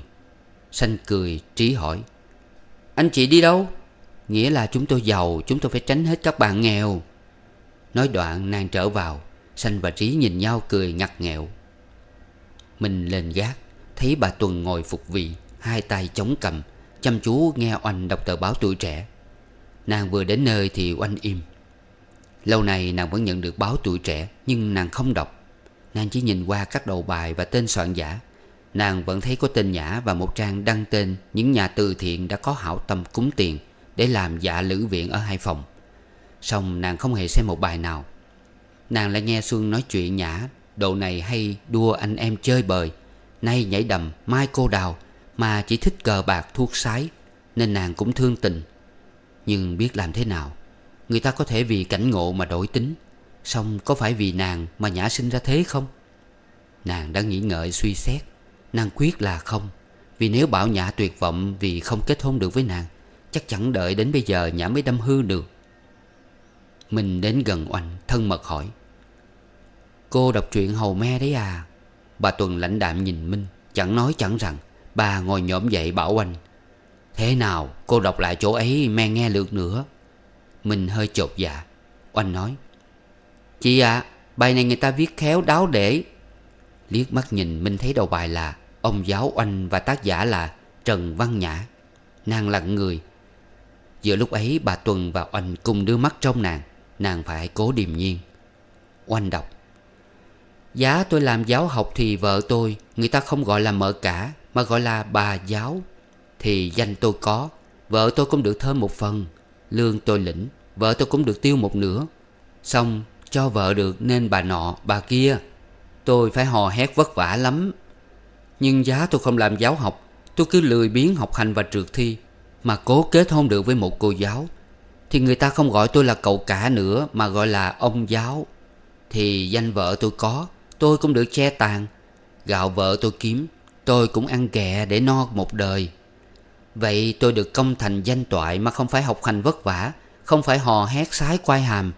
Sanh cười Trí hỏi Anh chị đi đâu Nghĩa là chúng tôi giàu Chúng tôi phải tránh hết các bạn nghèo Nói đoạn nàng trở vào Sanh và Trí nhìn nhau cười ngặt nghẹo Mình lên gác Thấy bà Tuần ngồi phục vị Hai tay chống cầm Chăm chú nghe Oanh đọc tờ báo tuổi trẻ Nàng vừa đến nơi thì Oanh im Lâu nay nàng vẫn nhận được báo tuổi trẻ Nhưng nàng không đọc Nàng chỉ nhìn qua các đầu bài và tên soạn giả Nàng vẫn thấy có tên Nhã và một trang đăng tên Những nhà từ thiện đã có hảo tâm cúng tiền Để làm dạ lữ viện ở hai phòng Xong nàng không hề xem một bài nào Nàng lại nghe Xuân nói chuyện nhã Độ này hay đua anh em chơi bời Nay nhảy đầm mai cô đào Mà chỉ thích cờ bạc thuốc sái Nên nàng cũng thương tình Nhưng biết làm thế nào Người ta có thể vì cảnh ngộ mà đổi tính Xong có phải vì nàng mà nhã sinh ra thế không Nàng đã nghĩ ngợi suy xét Nàng quyết là không Vì nếu bảo nhã tuyệt vọng vì không kết hôn được với nàng Chắc chẳng đợi đến bây giờ nhã mới đâm hư được mình đến gần oanh thân mật hỏi Cô đọc truyện hầu me đấy à Bà Tuần lãnh đạm nhìn Minh Chẳng nói chẳng rằng Bà ngồi nhổm dậy bảo oanh Thế nào cô đọc lại chỗ ấy me nghe lượt nữa Mình hơi chột dạ Oanh nói Chị ạ à, bài này người ta viết khéo đáo để Liếc mắt nhìn Minh thấy đầu bài là Ông giáo Oanh và tác giả là Trần Văn Nhã Nàng lặng người Giữa lúc ấy bà Tuần và Oanh cùng đưa mắt trong nàng Nàng phải cố điềm nhiên Oanh đọc Giá tôi làm giáo học thì vợ tôi Người ta không gọi là mợ cả Mà gọi là bà giáo Thì danh tôi có Vợ tôi cũng được thơm một phần Lương tôi lĩnh Vợ tôi cũng được tiêu một nửa Xong cho vợ được nên bà nọ bà kia Tôi phải hò hét vất vả lắm Nhưng giá tôi không làm giáo học Tôi cứ lười biếng học hành và trượt thi Mà cố kết hôn được với một cô giáo thì người ta không gọi tôi là cậu cả nữa Mà gọi là ông giáo Thì danh vợ tôi có Tôi cũng được che tàn Gạo vợ tôi kiếm Tôi cũng ăn kẹ để no một đời Vậy tôi được công thành danh toại Mà không phải học hành vất vả Không phải hò hét sái quai hàm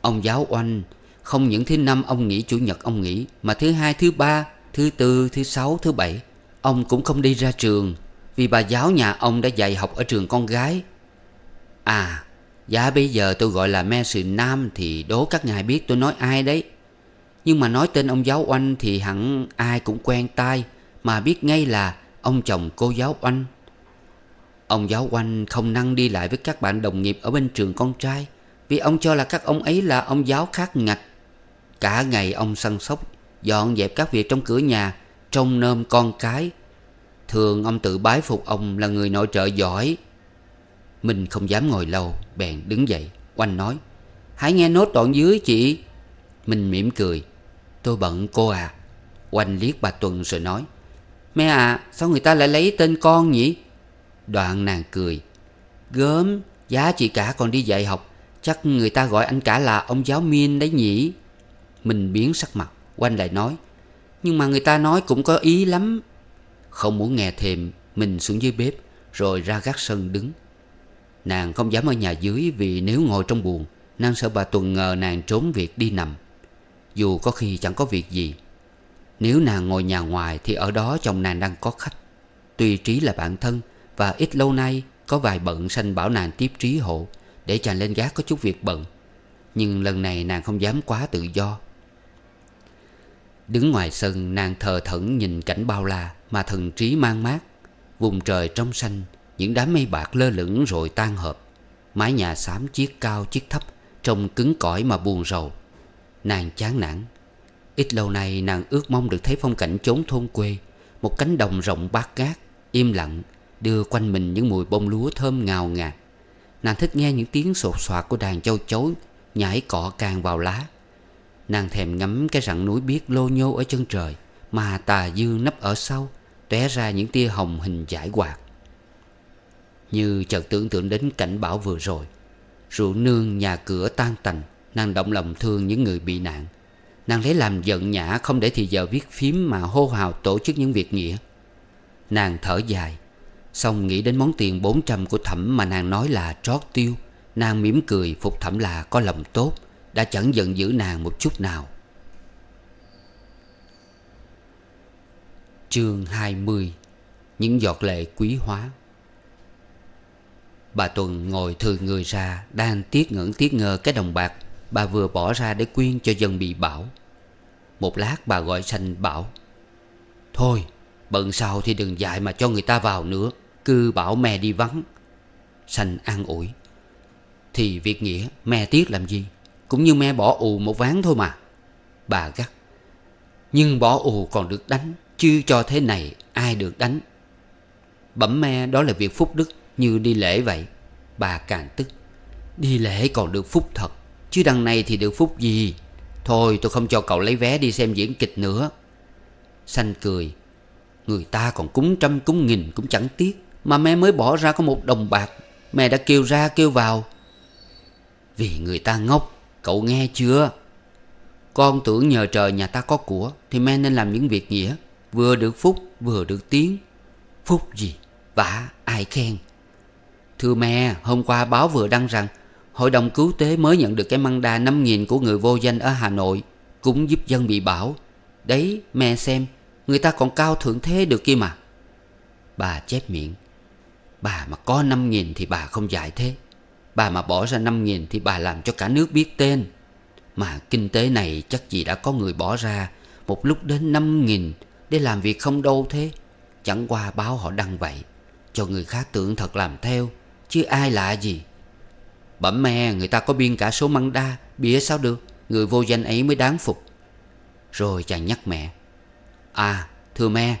Ông giáo oanh Không những thứ năm ông nghỉ chủ nhật ông nghỉ Mà thứ hai thứ ba Thứ tư thứ sáu thứ bảy Ông cũng không đi ra trường Vì bà giáo nhà ông đã dạy học ở trường con gái À Dạ bây giờ tôi gọi là me sự nam Thì đố các ngài biết tôi nói ai đấy Nhưng mà nói tên ông giáo oanh Thì hẳn ai cũng quen tai Mà biết ngay là ông chồng cô giáo oanh Ông giáo oanh không năng đi lại với các bạn đồng nghiệp Ở bên trường con trai Vì ông cho là các ông ấy là ông giáo khác ngạch Cả ngày ông săn sóc Dọn dẹp các việc trong cửa nhà Trông nơm con cái Thường ông tự bái phục ông là người nội trợ giỏi Minh không dám ngồi lâu Bèn đứng dậy Oanh nói Hãy nghe nốt đoạn dưới chị Minh mỉm cười Tôi bận cô à Oanh liếc bà Tuần rồi nói Mẹ à sao người ta lại lấy tên con nhỉ Đoạn nàng cười Gớm giá chị cả còn đi dạy học Chắc người ta gọi anh cả là ông giáo Min đấy nhỉ Minh biến sắc mặt Oanh lại nói Nhưng mà người ta nói cũng có ý lắm Không muốn nghe thêm Mình xuống dưới bếp Rồi ra gác sân đứng Nàng không dám ở nhà dưới vì nếu ngồi trong buồn Nàng sợ bà Tuần ngờ nàng trốn việc đi nằm Dù có khi chẳng có việc gì Nếu nàng ngồi nhà ngoài thì ở đó chồng nàng đang có khách Tuy Trí là bạn thân Và ít lâu nay có vài bận sanh bảo nàng tiếp Trí hộ Để chàng lên gác có chút việc bận Nhưng lần này nàng không dám quá tự do Đứng ngoài sân nàng thờ thẫn nhìn cảnh bao la Mà thần Trí mang mát Vùng trời trong xanh những đám mây bạc lơ lửng rồi tan hợp Mái nhà xám chiếc cao chiếc thấp Trông cứng cỏi mà buồn rầu Nàng chán nản Ít lâu nay nàng ước mong được thấy phong cảnh chốn thôn quê Một cánh đồng rộng bát ngát Im lặng Đưa quanh mình những mùi bông lúa thơm ngào ngạt Nàng thích nghe những tiếng sột soạt của đàn châu chấu Nhảy cọ càng vào lá Nàng thèm ngắm cái rặng núi biếc lô nhô ở chân trời Mà tà dư nấp ở sau tóe ra những tia hồng hình giải quạt như chợt tưởng tượng đến cảnh bão vừa rồi Rượu nương nhà cửa tan tành Nàng động lòng thương những người bị nạn Nàng lấy làm giận nhã Không để thì giờ viết phím mà hô hào tổ chức những việc nghĩa Nàng thở dài Xong nghĩ đến món tiền 400 của thẩm mà nàng nói là trót tiêu Nàng mỉm cười phục thẩm là có lòng tốt Đã chẳng giận dữ nàng một chút nào Chương 20 Những giọt lệ quý hóa Bà Tuần ngồi thừ người ra Đang tiếc ngưỡng tiếc ngờ cái đồng bạc Bà vừa bỏ ra để quyên cho dân bị bảo Một lát bà gọi sanh bảo Thôi bận sau thì đừng dạy mà cho người ta vào nữa Cứ bảo mẹ đi vắng Sanh an ủi Thì việc nghĩa mẹ tiếc làm gì Cũng như mẹ bỏ ù một ván thôi mà Bà gắt Nhưng bỏ ù còn được đánh Chứ cho thế này ai được đánh Bẩm me đó là việc phúc đức như đi lễ vậy Bà càng tức Đi lễ còn được phúc thật Chứ đằng này thì được phúc gì Thôi tôi không cho cậu lấy vé đi xem diễn kịch nữa Xanh cười Người ta còn cúng trăm cúng nghìn cũng chẳng tiếc Mà mẹ mới bỏ ra có một đồng bạc Mẹ đã kêu ra kêu vào Vì người ta ngốc Cậu nghe chưa Con tưởng nhờ trời nhà ta có của Thì mẹ nên làm những việc nghĩa Vừa được phúc vừa được tiếng Phúc gì vả ai khen Thưa mẹ, hôm qua báo vừa đăng rằng Hội đồng cứu tế mới nhận được cái măng đa 5.000 của người vô danh ở Hà Nội Cũng giúp dân bị bão Đấy, mẹ xem, người ta còn cao thượng thế được kia mà Bà chép miệng Bà mà có 5.000 thì bà không dạy thế Bà mà bỏ ra 5.000 thì bà làm cho cả nước biết tên Mà kinh tế này chắc gì đã có người bỏ ra Một lúc đến 5.000 để làm việc không đâu thế Chẳng qua báo họ đăng vậy Cho người khác tưởng thật làm theo Chứ ai lạ gì Bẩm me người ta có biên cả số măng đa Bịa sao được Người vô danh ấy mới đáng phục Rồi chàng nhắc mẹ À thưa me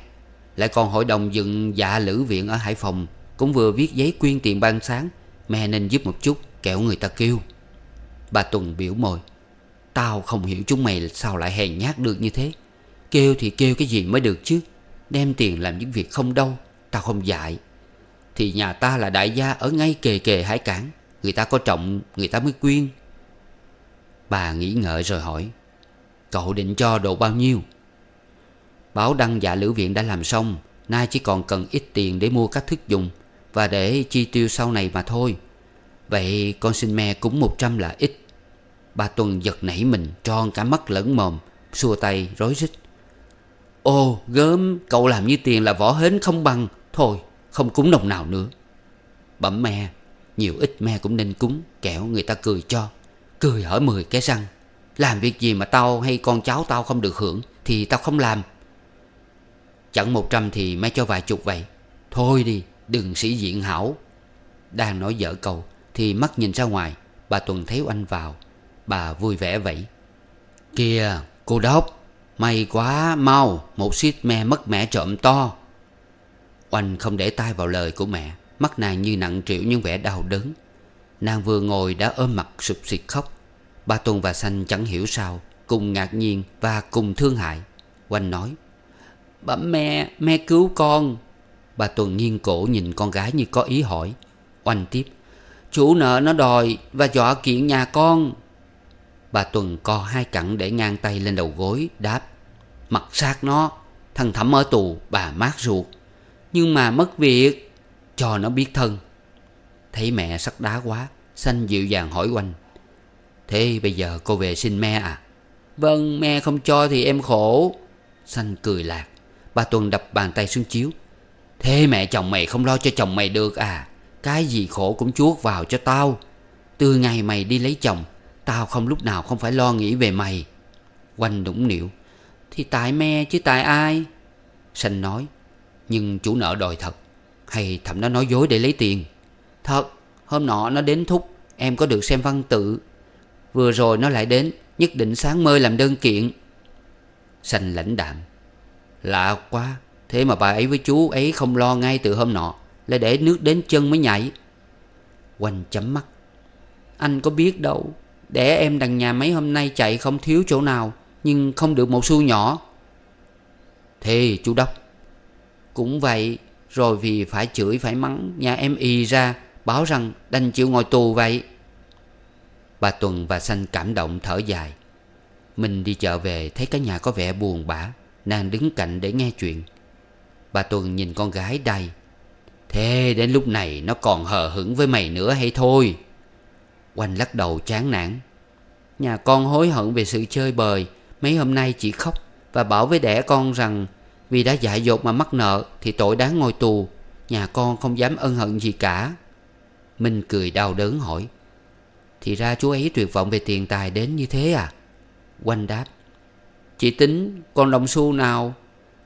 Lại còn hội đồng dựng dạ lữ viện ở Hải Phòng Cũng vừa viết giấy quyên tiền ban sáng me nên giúp một chút kẻo người ta kêu Bà Tuần biểu mồi Tao không hiểu chúng mày sao lại hèn nhát được như thế Kêu thì kêu cái gì mới được chứ Đem tiền làm những việc không đâu Tao không dạy thì nhà ta là đại gia ở ngay kề kề hải cảng Người ta có trọng người ta mới quyên Bà nghĩ ngợi rồi hỏi Cậu định cho độ bao nhiêu Báo đăng giả lữ viện đã làm xong Nay chỉ còn cần ít tiền để mua các thức dùng Và để chi tiêu sau này mà thôi Vậy con xin me cúng một trăm là ít Bà Tuần giật nảy mình tròn cả mắt lẫn mồm Xua tay rối rít Ô gớm cậu làm như tiền là võ hến không bằng Thôi không cúng đồng nào nữa Bẩm me Nhiều ít me cũng nên cúng Kẻo người ta cười cho Cười hở mười cái răng Làm việc gì mà tao hay con cháu tao không được hưởng Thì tao không làm Chẳng một trăm thì me cho vài chục vậy Thôi đi đừng sĩ diện hảo Đang nói dở cầu Thì mắt nhìn ra ngoài Bà Tuần thấy anh vào Bà vui vẻ vậy Kìa cô đốc May quá mau Một xít me mất mẻ trộm to Oanh không để tay vào lời của mẹ Mắt nàng như nặng trĩu những vẻ đau đớn Nàng vừa ngồi đã ôm mặt sụp xịt khóc Ba Tôn và Sanh chẳng hiểu sao Cùng ngạc nhiên và cùng thương hại Oanh nói "Bẩm mẹ, mẹ cứu con Bà Tuần nghiêng cổ nhìn con gái như có ý hỏi Oanh tiếp Chủ nợ nó đòi và dọa kiện nhà con Bà Tuần co hai cẳng để ngang tay lên đầu gối Đáp Mặt sát nó Thằng Thẩm ở tù bà mát ruột nhưng mà mất việc Cho nó biết thân Thấy mẹ sắt đá quá Sanh dịu dàng hỏi quanh Thế bây giờ cô về xin mẹ à Vâng mẹ không cho thì em khổ Sanh cười lạc Bà Tuần đập bàn tay xuống chiếu Thế mẹ chồng mày không lo cho chồng mày được à Cái gì khổ cũng chuốt vào cho tao Từ ngày mày đi lấy chồng Tao không lúc nào không phải lo nghĩ về mày Quanh đũng nịu Thì tại mẹ chứ tại ai Sanh nói nhưng chủ nợ đòi thật Hay thậm nó nói dối để lấy tiền Thật hôm nọ nó đến thúc Em có được xem văn tự Vừa rồi nó lại đến Nhất định sáng mơ làm đơn kiện Sành lãnh đạm Lạ quá Thế mà bà ấy với chú ấy không lo ngay từ hôm nọ Là để nước đến chân mới nhảy Quanh chấm mắt Anh có biết đâu Để em đằng nhà mấy hôm nay chạy không thiếu chỗ nào Nhưng không được một xu nhỏ Thế chú Đốc cũng vậy Rồi vì phải chửi phải mắng Nhà em y ra Báo rằng đành chịu ngồi tù vậy Bà Tuần và Sanh cảm động thở dài Mình đi chợ về Thấy cả nhà có vẻ buồn bã Nàng đứng cạnh để nghe chuyện Bà Tuần nhìn con gái đầy Thế đến lúc này nó còn hờ hững với mày nữa hay thôi Oanh lắc đầu chán nản Nhà con hối hận về sự chơi bời Mấy hôm nay chỉ khóc Và bảo với đẻ con rằng vì đã dại dột mà mắc nợ Thì tội đáng ngồi tù Nhà con không dám ân hận gì cả Minh cười đau đớn hỏi Thì ra chú ấy tuyệt vọng về tiền tài đến như thế à Quanh đáp Chị tính con đồng xu nào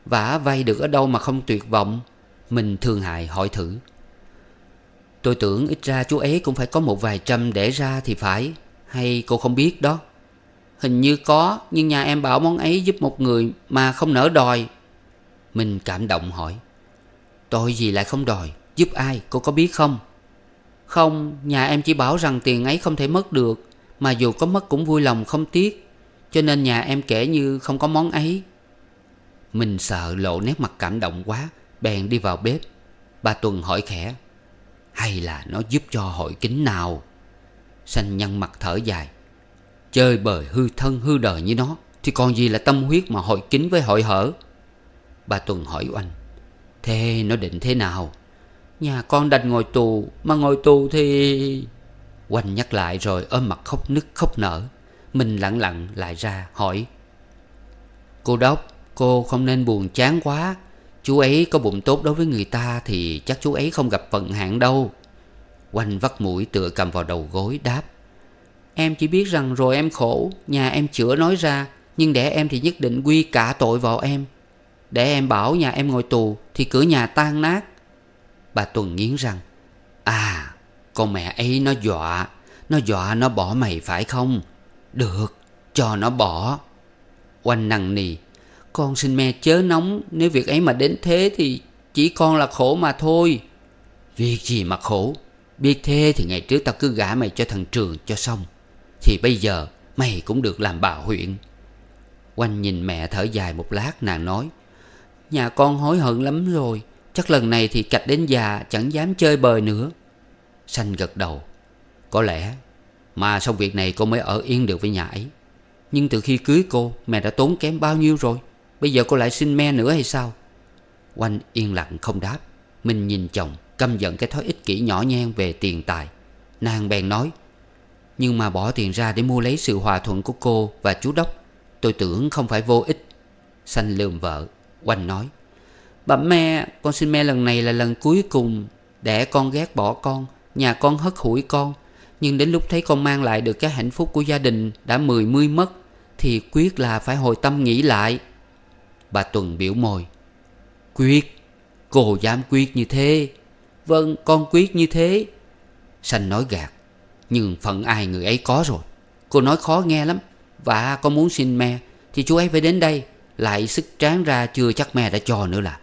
Vả vay được ở đâu mà không tuyệt vọng Mình thương hại hỏi thử Tôi tưởng ít ra chú ấy cũng phải có một vài trăm để ra thì phải Hay cô không biết đó Hình như có Nhưng nhà em bảo món ấy giúp một người mà không nỡ đòi mình cảm động hỏi Tội gì lại không đòi Giúp ai cô có biết không Không nhà em chỉ bảo rằng tiền ấy không thể mất được Mà dù có mất cũng vui lòng không tiếc Cho nên nhà em kể như không có món ấy Mình sợ lộ nét mặt cảm động quá Bèn đi vào bếp Bà Tuần hỏi khẽ Hay là nó giúp cho hội kính nào Sanh nhăn mặt thở dài Chơi bời hư thân hư đời như nó Thì còn gì là tâm huyết mà hội kính với hội hở Bà Tuần hỏi oanh Thế nó định thế nào Nhà con đành ngồi tù Mà ngồi tù thì Oanh nhắc lại rồi ôm mặt khóc nức khóc nở Mình lặng lặng lại ra hỏi Cô Đốc Cô không nên buồn chán quá Chú ấy có bụng tốt đối với người ta Thì chắc chú ấy không gặp phận hạn đâu Oanh vắt mũi tựa cầm vào đầu gối đáp Em chỉ biết rằng rồi em khổ Nhà em chữa nói ra Nhưng đẻ em thì nhất định quy cả tội vào em để em bảo nhà em ngồi tù Thì cửa nhà tan nát Bà Tuần nghiến răng À con mẹ ấy nó dọa Nó dọa nó bỏ mày phải không Được cho nó bỏ Oanh nặng nì Con xin mẹ chớ nóng Nếu việc ấy mà đến thế thì Chỉ con là khổ mà thôi Việc gì mà khổ Biết thế thì ngày trước tao cứ gả mày cho thằng Trường cho xong Thì bây giờ mày cũng được làm bà huyện Quanh nhìn mẹ thở dài một lát nàng nói Nhà con hối hận lắm rồi Chắc lần này thì cạch đến già Chẳng dám chơi bời nữa Sanh gật đầu Có lẽ mà xong việc này cô mới ở yên được với nhà ấy Nhưng từ khi cưới cô Mẹ đã tốn kém bao nhiêu rồi Bây giờ cô lại xin me nữa hay sao Oanh yên lặng không đáp Mình nhìn chồng căm giận cái thói ích kỷ nhỏ nhen về tiền tài Nàng bèn nói Nhưng mà bỏ tiền ra để mua lấy sự hòa thuận của cô và chú Đốc Tôi tưởng không phải vô ích Sanh lườm vợ Oanh nói Bẩm mẹ con xin mẹ lần này là lần cuối cùng để con ghét bỏ con Nhà con hất hủi con Nhưng đến lúc thấy con mang lại được cái hạnh phúc của gia đình Đã mười mươi mất Thì quyết là phải hồi tâm nghĩ lại Bà Tuần biểu môi Quyết Cô dám quyết như thế Vâng con quyết như thế Sanh nói gạt Nhưng phận ai người ấy có rồi Cô nói khó nghe lắm Và con muốn xin mẹ Thì chú ấy phải đến đây lại sức tráng ra chưa chắc mẹ đã cho nữa là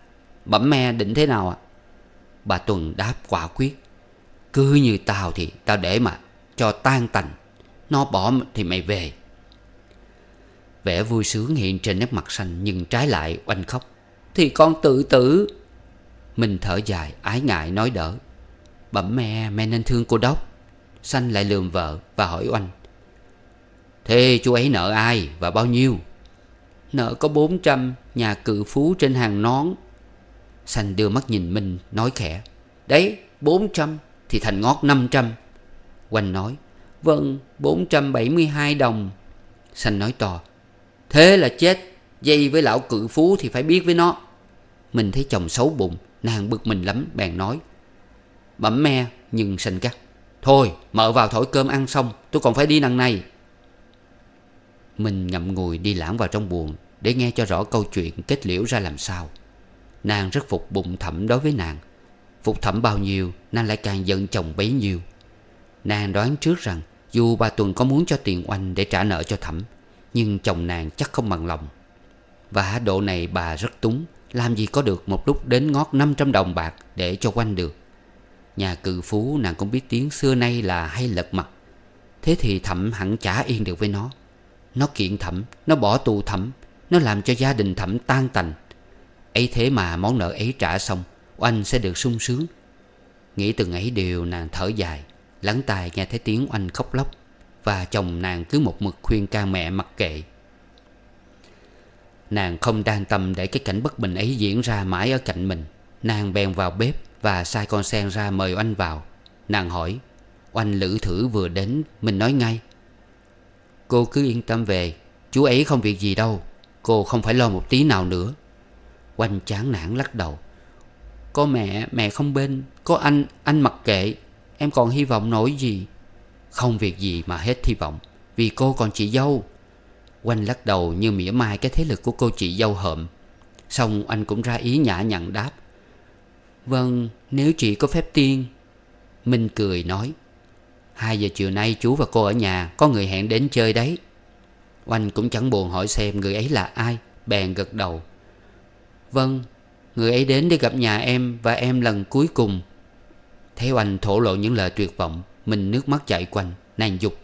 Bẩm mẹ định thế nào ạ à? Bà Tuần đáp quả quyết Cứ như tao thì tao để mà Cho tan tành Nó bỏ thì mày về Vẻ vui sướng hiện trên nét mặt xanh Nhưng trái lại oanh khóc Thì con tự tử Mình thở dài ái ngại nói đỡ Bẩm mẹ mẹ nên thương cô đốc Xanh lại lườm vợ và hỏi oanh Thế chú ấy nợ ai và bao nhiêu Nợ có 400 nhà cự phú trên hàng nón Sành đưa mắt nhìn mình nói khẽ Đấy 400 thì thành ngót 500 Quanh nói Vâng 472 đồng Sành nói to Thế là chết Dây với lão cự phú thì phải biết với nó Mình thấy chồng xấu bụng Nàng bực mình lắm bèn nói Bẩm me nhưng sành cắt Thôi mở vào thổi cơm ăn xong Tôi còn phải đi đằng này mình ngậm ngùi đi lãng vào trong buồn Để nghe cho rõ câu chuyện kết liễu ra làm sao Nàng rất phục bụng thẩm đối với nàng Phục thẩm bao nhiêu Nàng lại càng giận chồng bấy nhiêu Nàng đoán trước rằng Dù bà Tuần có muốn cho tiền oanh để trả nợ cho thẩm Nhưng chồng nàng chắc không bằng lòng Và độ này bà rất túng Làm gì có được một lúc đến ngót 500 đồng bạc Để cho quanh được Nhà cự phú nàng cũng biết tiếng xưa nay là hay lật mặt Thế thì thẩm hẳn trả yên được với nó nó kiện thẩm Nó bỏ tù thẩm Nó làm cho gia đình thẩm tan tành ấy thế mà món nợ ấy trả xong Oanh sẽ được sung sướng Nghĩ từng ấy điều nàng thở dài Lắng tai nghe thấy tiếng Oanh khóc lóc Và chồng nàng cứ một mực khuyên ca mẹ mặc kệ Nàng không đan tâm để cái cảnh bất bình ấy diễn ra mãi ở cạnh mình Nàng bèn vào bếp và sai con sen ra mời Oanh vào Nàng hỏi Oanh lữ thử vừa đến Mình nói ngay Cô cứ yên tâm về Chú ấy không việc gì đâu Cô không phải lo một tí nào nữa Oanh chán nản lắc đầu Có mẹ, mẹ không bên Có anh, anh mặc kệ Em còn hy vọng nổi gì Không việc gì mà hết hy vọng Vì cô còn chị dâu Oanh lắc đầu như mỉa mai cái thế lực của cô chị dâu hợm Xong anh cũng ra ý nhã nhặn đáp Vâng, nếu chị có phép tiên Minh cười nói hai giờ chiều nay chú và cô ở nhà Có người hẹn đến chơi đấy Oanh cũng chẳng buồn hỏi xem người ấy là ai Bèn gật đầu Vâng Người ấy đến để gặp nhà em Và em lần cuối cùng Thấy Oanh thổ lộ những lời tuyệt vọng Mình nước mắt chạy quanh Nàng dục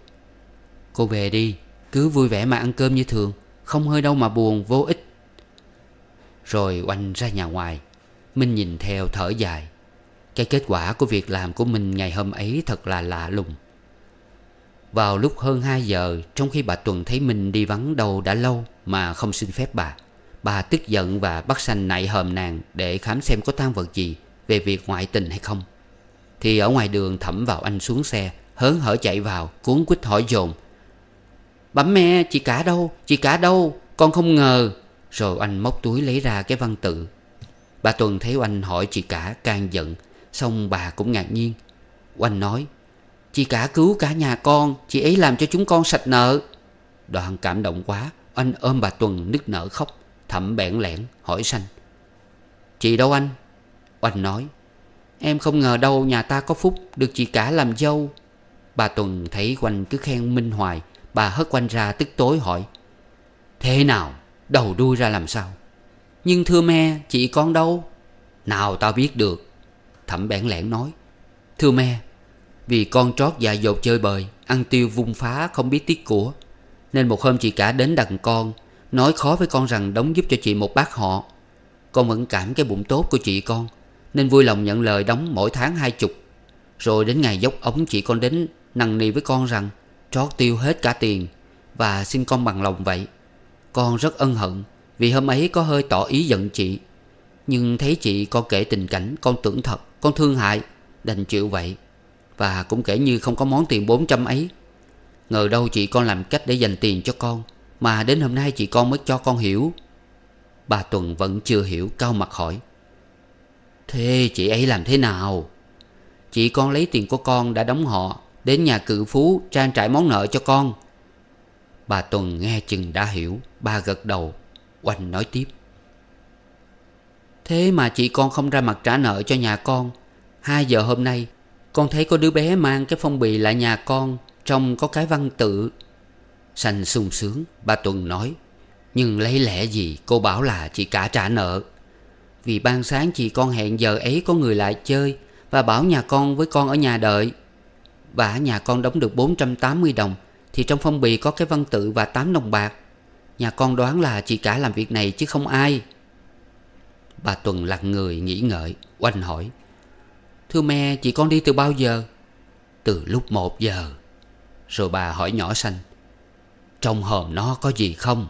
Cô về đi Cứ vui vẻ mà ăn cơm như thường Không hơi đâu mà buồn vô ích Rồi Oanh ra nhà ngoài Minh nhìn theo thở dài Cái kết quả của việc làm của mình ngày hôm ấy thật là lạ lùng vào lúc hơn 2 giờ Trong khi bà Tuần thấy mình đi vắng đầu đã lâu Mà không xin phép bà Bà tức giận và bắt sanh nại hờm nàng Để khám xem có tang vật gì Về việc ngoại tình hay không Thì ở ngoài đường thẩm vào anh xuống xe Hớn hở chạy vào cuốn quýt hỏi dồn Bấm me chị cả đâu Chị cả đâu con không ngờ Rồi anh móc túi lấy ra cái văn tự Bà Tuần thấy oanh hỏi chị cả càng giận Xong bà cũng ngạc nhiên Oanh nói Chị cả cứu cả nhà con Chị ấy làm cho chúng con sạch nợ đoạn cảm động quá Anh ôm bà Tuần nức nở khóc Thẩm bẽn lẹn hỏi sanh Chị đâu anh Oanh nói Em không ngờ đâu nhà ta có phúc Được chị cả làm dâu Bà Tuần thấy Oanh cứ khen Minh Hoài Bà hất Oanh ra tức tối hỏi Thế nào Đầu đuôi ra làm sao Nhưng thưa me chị con đâu Nào tao biết được Thẩm bẽn lẹn nói Thưa me vì con trót dại dột chơi bời Ăn tiêu vung phá không biết tiếc của Nên một hôm chị cả đến đằng con Nói khó với con rằng đóng giúp cho chị một bát họ Con vẫn cảm cái bụng tốt của chị con Nên vui lòng nhận lời đóng mỗi tháng hai chục Rồi đến ngày dốc ống chị con đến nằng nì với con rằng Trót tiêu hết cả tiền Và xin con bằng lòng vậy Con rất ân hận Vì hôm ấy có hơi tỏ ý giận chị Nhưng thấy chị con kể tình cảnh Con tưởng thật Con thương hại Đành chịu vậy và cũng kể như không có món tiền 400 ấy Ngờ đâu chị con làm cách để dành tiền cho con Mà đến hôm nay chị con mới cho con hiểu Bà Tuần vẫn chưa hiểu cao mặt hỏi Thế chị ấy làm thế nào Chị con lấy tiền của con đã đóng họ Đến nhà cự phú trang trải món nợ cho con Bà Tuần nghe chừng đã hiểu Bà gật đầu Oanh nói tiếp Thế mà chị con không ra mặt trả nợ cho nhà con Hai giờ hôm nay con thấy có đứa bé mang cái phong bì lại nhà con Trong có cái văn tự Sành sung sướng Bà Tuần nói Nhưng lấy lẽ gì cô bảo là chị cả trả nợ Vì ban sáng chị con hẹn giờ ấy có người lại chơi Và bảo nhà con với con ở nhà đợi và nhà con đóng được 480 đồng Thì trong phong bì có cái văn tự và 8 đồng bạc Nhà con đoán là chị cả làm việc này chứ không ai Bà Tuần lặng người nghĩ ngợi Oanh hỏi Thưa mẹ chị con đi từ bao giờ Từ lúc một giờ Rồi bà hỏi nhỏ xanh Trong hòm nó có gì không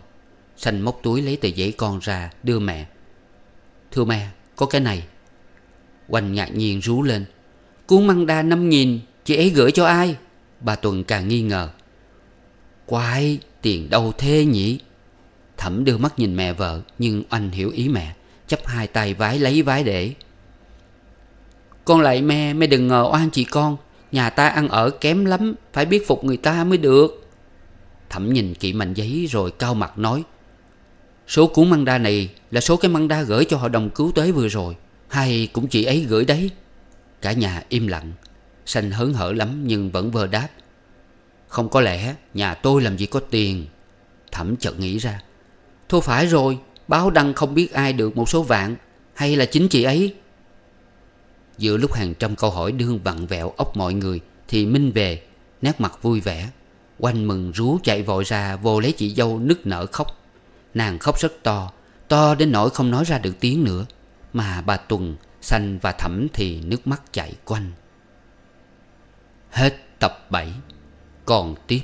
Xanh móc túi lấy tờ giấy con ra đưa mẹ Thưa mẹ có cái này Oanh ngạc nhiên rú lên Cuốn măng đa năm nghìn Chị ấy gửi cho ai Bà Tuần càng nghi ngờ Quái tiền đâu thế nhỉ Thẩm đưa mắt nhìn mẹ vợ Nhưng anh hiểu ý mẹ Chấp hai tay vái lấy vái để con lại me, me đừng ngờ oan chị con Nhà ta ăn ở kém lắm Phải biết phục người ta mới được Thẩm nhìn kỹ mảnh giấy rồi cao mặt nói Số cuốn măng đa này Là số cái măng đa gửi cho hội đồng cứu tế vừa rồi Hay cũng chị ấy gửi đấy Cả nhà im lặng Sanh hớn hở lắm nhưng vẫn vờ đáp Không có lẽ nhà tôi làm gì có tiền Thẩm chợt nghĩ ra Thôi phải rồi Báo đăng không biết ai được một số vạn Hay là chính chị ấy Giữa lúc hàng trăm câu hỏi đương vặn vẹo ốc mọi người Thì Minh về Nét mặt vui vẻ Oanh mừng rú chạy vội ra Vô lấy chị dâu nức nở khóc Nàng khóc rất to To đến nỗi không nói ra được tiếng nữa Mà bà Tuần Xanh và Thẩm thì nước mắt chạy quanh Hết tập 7 Còn tiếp